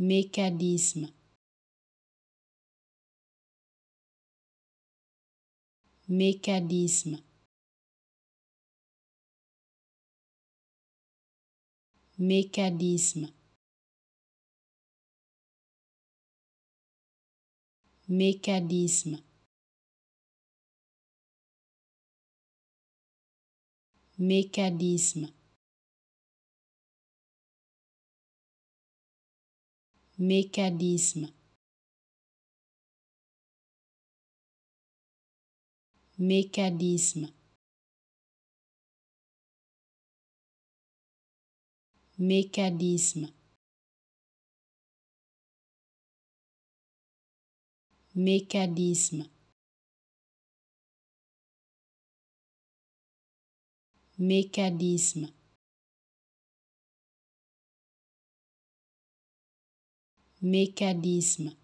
mécanisme mécanisme mécanisme mécanisme mécanisme mécanisme mécanisme mécanisme mécanisme mécanisme mécanisme